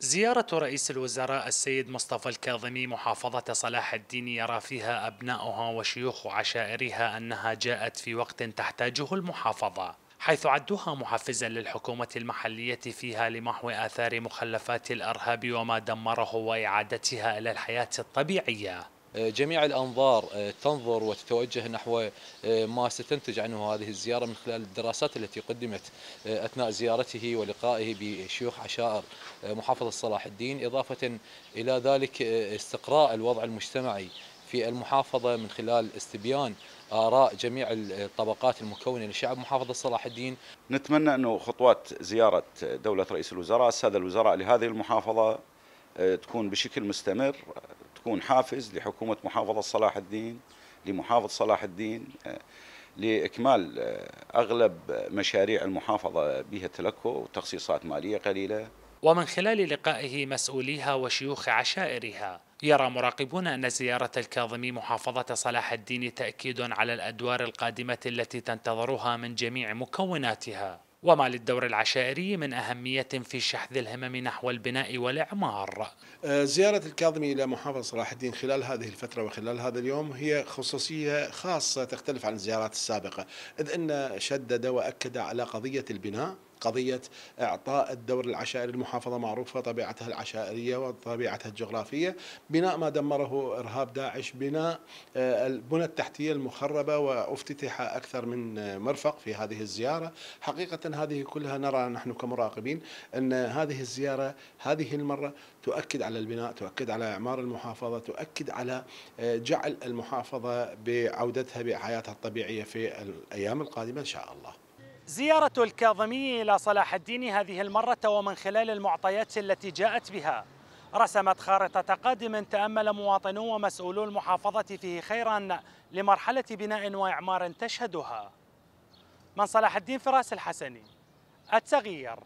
زيارة رئيس الوزراء السيد مصطفى الكاظمي محافظة صلاح الدين يرى فيها أبناؤها وشيوخ عشائرها أنها جاءت في وقت تحتاجه المحافظة حيث عدوها محفزا للحكومة المحلية فيها لمحو آثار مخلفات الأرهاب وما دمره وإعادتها إلى الحياة الطبيعية آه، جميع الأنظار آه، تنظر وتتوجه نحو آه، ما ستنتج عنه هذه الزيارة من خلال الدراسات التي قدمت أثناء زيارته ولقائه بشيوخ عشائر محافظة صلاح الدين إضافة إلى ذلك استقراء الوضع المجتمعي في المحافظة من خلال استبيان آراء جميع الطبقات المكونة لشعب محافظة صلاح الدين نتمنى أنه خطوات زيارة دولة رئيس الوزراء السادة الوزراء لهذه المحافظة تكون بشكل مستمر تكون حافز لحكومة محافظة صلاح الدين لمحافظ صلاح الدين آه، لإكمال آه، أغلب مشاريع المحافظة بها تلكو وتخصيصات مالية قليلة ومن خلال لقائه مسؤوليها وشيوخ عشائرها يرى مراقبون أن زيارة الكاظمي محافظة صلاح الدين تأكيد على الأدوار القادمة التي تنتظرها من جميع مكوناتها وما للدور العشائري من أهمية في شحذ الهمم نحو البناء والإعمار آه، زيارة الكاظمي إلى محافظة صلاح الدين خلال هذه الفترة وخلال هذا اليوم هي خصوصية خاصة تختلف عن الزيارات السابقة إذ أن شدد وأكد على قضية البناء قضية إعطاء الدور العشائري المحافظة معروفة طبيعتها العشائرية وطبيعتها الجغرافية بناء ما دمره إرهاب داعش بناء آه، البنى التحتية المخربة وافتتح أكثر من مرفق في هذه الزيارة حقيقة هذه كلها نرى نحن كمراقبين أن هذه الزيارة هذه المرة تؤكد على البناء تؤكد على إعمار المحافظة تؤكد على آه، جعل المحافظة بعودتها بحياتها الطبيعية في الأيام القادمة إن شاء الله زيارة الكاظمي إلى صلاح الدين هذه المرة ومن خلال المعطيات التي جاءت بها رسمت خارطة قادم تأمل مواطنو ومسؤولو المحافظة فيه خيرا لمرحلة بناء وإعمار تشهدها من صلاح الدين فراس الحسني التغيير